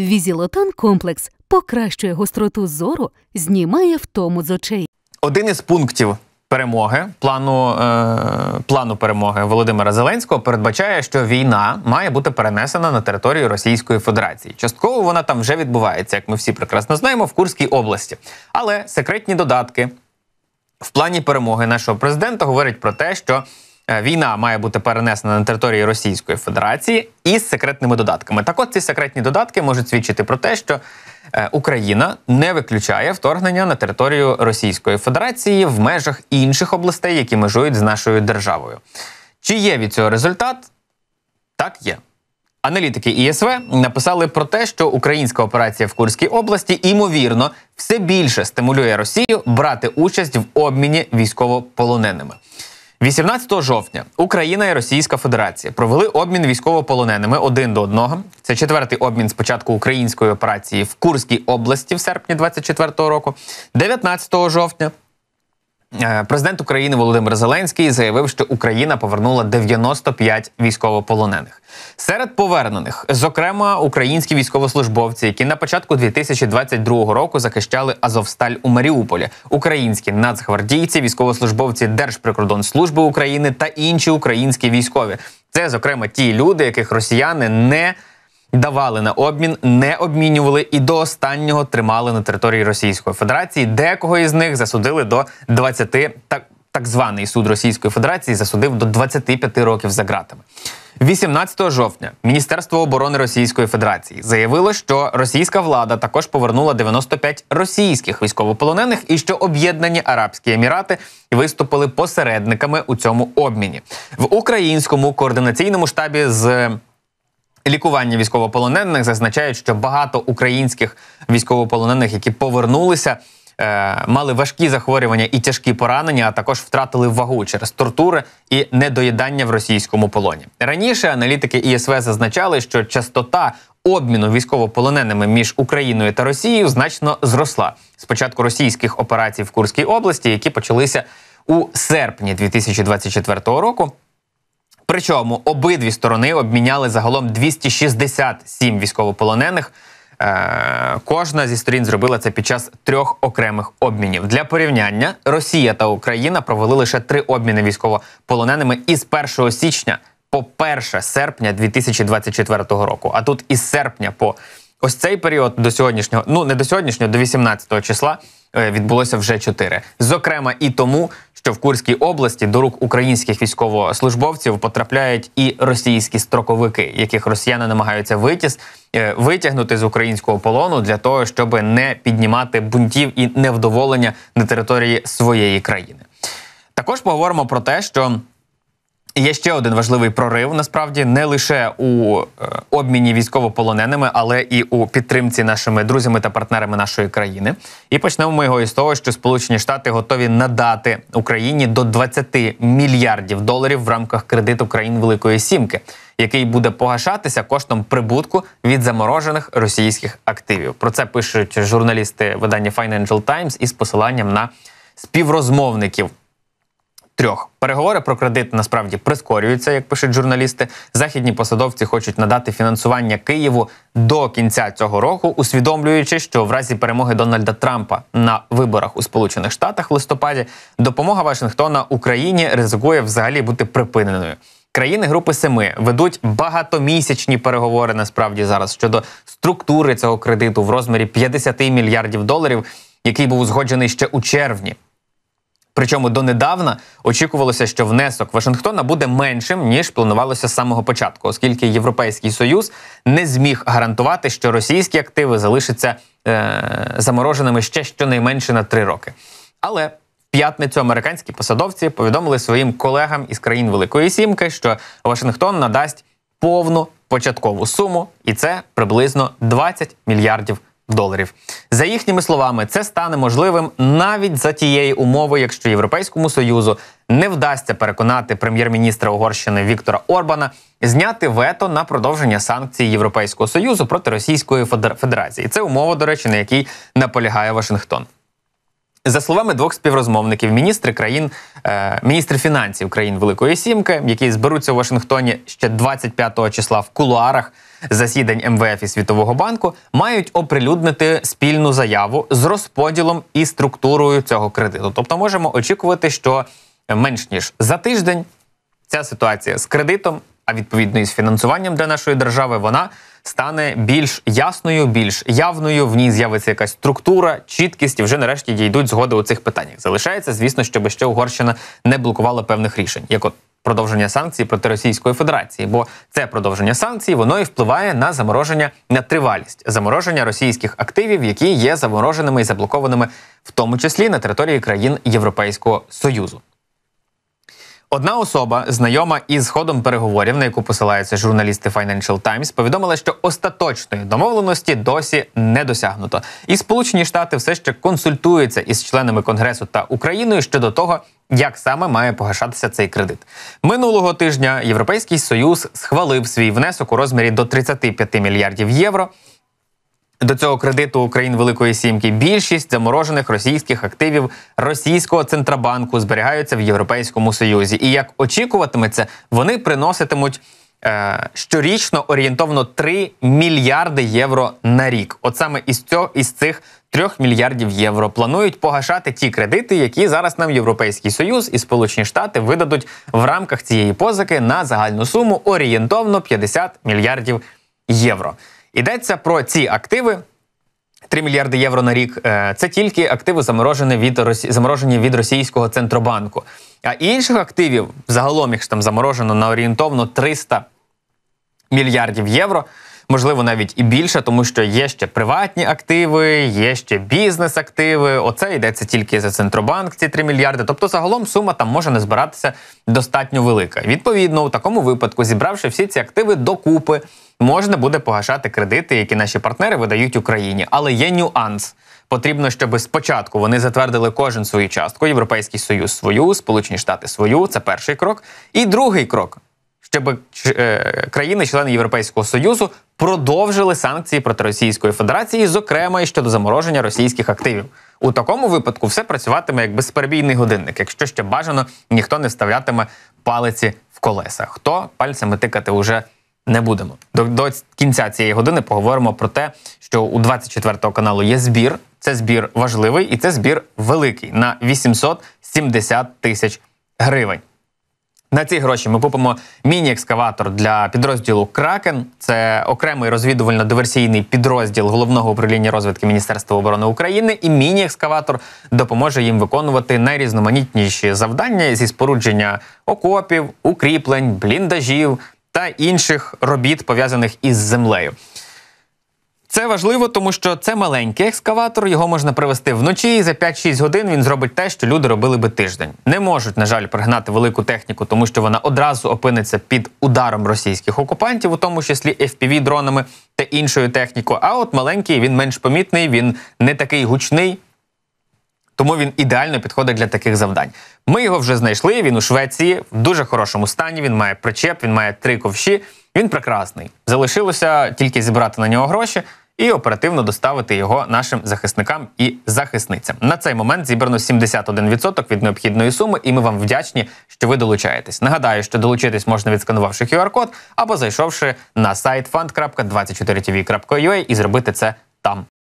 Візілотан комплекс покращує гостроту зору, знімає втому з очей. Один із пунктів перемоги плану е, плану перемоги Володимира Зеленського передбачає, що війна має бути перенесена на територію Російської Федерації. Частково вона там вже відбувається, як ми всі прекрасно знаємо, в Курській області. Але секретні додатки в плані перемоги нашого президента говорять про те, що Е, війна має бути перенесена на території Російської Федерації із секретними додатками. Так от ці секретні додатки можуть свідчити про те, що е, Україна не виключає вторгнення на територію Російської Федерації в межах інших областей, які межують з нашою державою. Чи є від цього результат? Так є. Аналітики ІСВ написали про те, що українська операція в Курській області імовірно все більше стимулює Росію брати участь в обміні військовополоненими. 18 жовтня Україна і Російська Федерація провели обмін військовополоненими один до одного. Це четвертий обмін спочатку української операції в Курській області в серпні 24-го року, 19 жовтня. Е, президент України Володимир Зеленський заявив, що Україна повернула 95 військовополонених. Серед повернених, зокрема, українські військовослужбовці, які на початку 2022 року захищали Азовсталь у Маріуполі, українські нацгвардійці, військовослужбовці Держприкордонслужби України та інші українські військові. Це зокрема ті люди, яких росіяни не давали на обмін, не обмінювали і до останнього тримали на території Російської Федерації. Декого із них засудили до 20 так, так званий суд Російської Федерації засудив до 25 років за ґратами. 18 жовтня Міністерство оборони Російської Федерації заявило, що російська влада також повернула 95 російських військовополонених і що об'єднані Арабські Емірати виступили посередниками у цьому обміні в українському координаційному штабі з лікування військовополонених зазначають, що багато українських військовополонених, які повернулися, е, мали важкі захворювання і тяжкі поранення, а також втратили вагу через тортури і недоїдання в російському полоні. Раніше аналітики ІСВ зазначали, що частота обміну військовополоненими між Україною та Росією значно зросла з початку російських операцій в Курській області, які почалися у серпні 2024 року. Причому обидві сторони обміняли загалом 267 військовополонених. Е, кожна зі сторін зробила це під час трьох окремих обмінів. Для порівняння Росія та Україна провели лише три обміни військовополоненими із 1 січня по 1 серпня 2024 року. А тут із серпня по ось цей період до сьогоднішнього, ну не до сьогоднішнього, до 18 числа е, відбулося вже чотири. Зокрема, і тому, що в Курській області до рук українських військовослужбовців потрапляють і російські строковики, яких росіяни намагаються витіс, е, витягнути з українського полону для того, щоб не піднімати бунтів і невдоволення на території своєї країни. Також поговоримо про те, що Є ще один важливий прорив насправді не лише у е, обміні військовополоненими, але і у підтримці нашими друзями та партнерами нашої країни. І почнемо ми його із того, що Сполучені Штати готові надати Україні до 20 мільярдів доларів в рамках кредиту країн Великої Сімки, який буде погашатися коштом прибутку від заморожених російських активів. Про це пишуть журналісти видання Financial Times із посиланням на співрозмовників. Трьох переговори про кредит насправді прискорюються, як пишуть журналісти. Західні посадовці хочуть надати фінансування Києву до кінця цього року, усвідомлюючи, що в разі перемоги Дональда Трампа на виборах у Сполучених Штатах в листопаді допомога Вашингтона Україні ризикує взагалі бути припиненою. Країни групи Семи ведуть багатомісячні переговори насправді зараз щодо структури цього кредиту в розмірі 50 мільярдів доларів, який був узгоджений ще у червні. Причому донедавна очікувалося, що внесок Вашингтона буде меншим ніж планувалося з самого початку, оскільки Європейський союз не зміг гарантувати, що російські активи залишаться е замороженими ще щонайменше на три роки. Але в П'ятницю американські посадовці повідомили своїм колегам із країн Великої Сімки, що Вашингтон надасть повну початкову суму, і це приблизно 20 мільярдів доларів. За їхніми словами, це стане можливим навіть за тієї умови, якщо Європейському Союзу не вдасться переконати прем'єр-міністра Угорщини Віктора Орбана зняти вето на продовження санкцій Європейського союзу проти Російської Федерації. Це умова, до речі, на якій наполягає Вашингтон. За словами двох співрозмовників, міністри країн, е, міністри фінансів країн Великої Сімки, які зберуться у Вашингтоні ще 25 числа в кулуарах засідань МВФ і Світового банку, мають оприлюднити спільну заяву з розподілом і структурою цього кредиту. Тобто, можемо очікувати, що менш ніж за тиждень ця ситуація з кредитом, а відповідно і з фінансуванням для нашої держави, вона стане більш ясною, більш явною. В ній з'явиться якась структура, чіткість і вже нарешті дійдуть згоди у цих питаннях. Залишається, звісно, щоб ще Угорщина не блокувала певних рішень, як от продовження санкцій проти Російської Федерації, бо це продовження санкцій воно і впливає на замороження на тривалість замороження російських активів, які є замороженими і заблокованими, в тому числі на території країн Європейського Союзу. Одна особа, знайома із ходом переговорів, на яку посилаються журналісти Financial Times, повідомила, що остаточної домовленості досі не досягнуто, і Сполучені Штати все ще консультуються із членами Конгресу та Україною щодо того. Як саме має погашатися цей кредит минулого тижня? Європейський союз схвалив свій внесок у розмірі до 35 мільярдів євро до цього кредиту Україн Великої Сімки. Більшість заморожених російських активів російського центробанку зберігаються в Європейському Союзі. І як очікуватиметься, вони приноситимуть. Е, щорічно орієнтовно 3 мільярди євро на рік. От саме із цього із цих трьох мільярдів євро планують погашати ті кредити, які зараз нам Європейський Союз і Сполучені Штати видадуть в рамках цієї позики на загальну суму орієнтовно 50 мільярдів євро. Йдеться про ці активи. 3 мільярди євро на рік е, це тільки активи заморожені від Росі заморожені від російського центробанку. А інших активів загалом, якщо там заморожено на орієнтовно 300 мільярдів євро можливо, навіть і більше, тому що є ще приватні активи, є ще бізнес-активи. Оце йдеться тільки за центробанк, ці 3 мільярди. Тобто, загалом сума там може не збиратися достатньо велика. Відповідно, у такому випадку, зібравши всі ці активи докупи, можна буде погашати кредити, які наші партнери видають Україні. Але є нюанс. Потрібно, щоб спочатку вони затвердили кожен свою частку. Європейський союз свою, Сполучені Штати свою. Це перший крок. І другий крок, щоб е, країни-члени Європейського Союзу продовжили санкції проти Російської Федерації, зокрема і щодо замороження російських активів. У такому випадку все працюватиме як безперебійний годинник, якщо ще бажано ніхто не вставлятиме палиці в колеса. Хто пальцями тикати уже не будемо. До, до кінця цієї години поговоримо про те, що у 24-го каналу є збір. Це збір важливий і це збір великий на 870 тисяч гривень. На ці гроші ми купимо міні-екскаватор для підрозділу Кракен. Це окремий розвідувально-диверсійний підрозділ головного управління розвідки Міністерства оборони України. І міні-екскаватор допоможе їм виконувати найрізноманітніші завдання зі спорудження окопів, укріплень, бліндажів та інших робіт пов'язаних із землею. Це важливо, тому що це маленький екскаватор, його можна привезти вночі, і за 5-6 годин він зробить те, що люди робили би тиждень. Не можуть, на жаль, пригнати велику техніку, тому що вона одразу опиниться під ударом російських окупантів, у тому числі fpv дронами та іншою технікою. А от маленький він менш помітний, він не такий гучний. Тому він ідеально підходить для таких завдань. Ми його вже знайшли. Він у Швеції в дуже хорошому стані. Він має причеп, він має три ковші. Він прекрасний. Залишилося тільки зібрати на нього гроші і оперативно доставити його нашим захисникам і захисницям. На цей момент зібрано 71% від необхідної суми, і ми вам вдячні, що ви долучаєтесь. Нагадаю, що долучитись можна відсканувавши QR-код або зайшовши на сайт fund.24tv.ua і зробити це там.